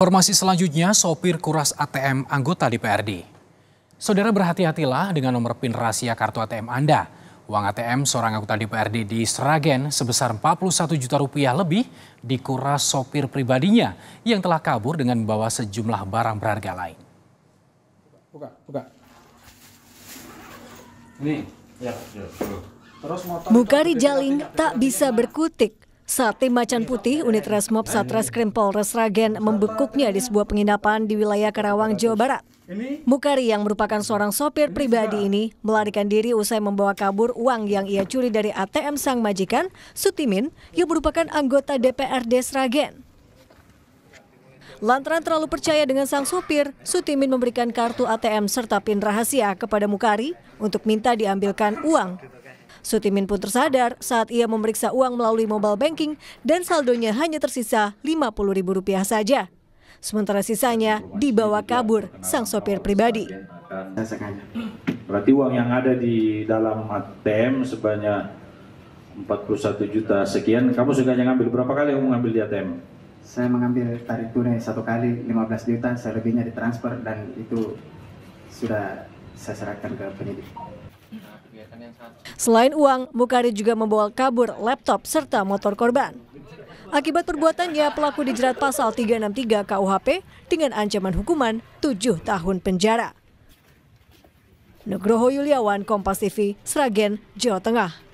Informasi selanjutnya, sopir kuras ATM anggota DPRD. Saudara berhati-hatilah dengan nomor PIN rahasia kartu ATM Anda. Uang ATM seorang anggota DPRD di Sragen sebesar 41 juta rupiah lebih dikuras sopir pribadinya yang telah kabur dengan membawa sejumlah barang berharga lain. Buka, buka. Ini, ya, ya. Terus motor Bukari Jaling tak bisa berkutik saat tim Macan Putih, unit Resmob Satreskrim Polres Ragen membekuknya di sebuah penginapan di wilayah Karawang, Jawa Barat. Mukari yang merupakan seorang sopir pribadi ini melarikan diri usai membawa kabur uang yang ia curi dari ATM sang majikan, Sutimin, yang merupakan anggota DPRD Sragen. Lantaran terlalu percaya dengan sang sopir, Sutimin memberikan kartu ATM serta PIN rahasia kepada Mukari untuk minta diambilkan uang Sutimin pun tersadar saat ia memeriksa uang melalui mobile banking dan saldonya hanya tersisa Rp50.000 saja. Sementara sisanya dibawa kabur sang sopir pribadi. Berarti uang yang ada di dalam ATM sebanyak 41 juta sekian. Kamu sudah ngambil berapa kali kamu ngambil di ATM? Saya mengambil tarik tunai satu kali 15 juta, selebihnya ditransfer dan itu sudah saya serahkan ke penyidik. Selain uang, Mukari juga membawa kabur laptop serta motor korban. Akibat perbuatannya, pelaku dijerat pasal 363 KUHP dengan ancaman hukuman 7 tahun penjara. Nugroho Yuliawan, Kompas TV, Sragen, Jawa Tengah.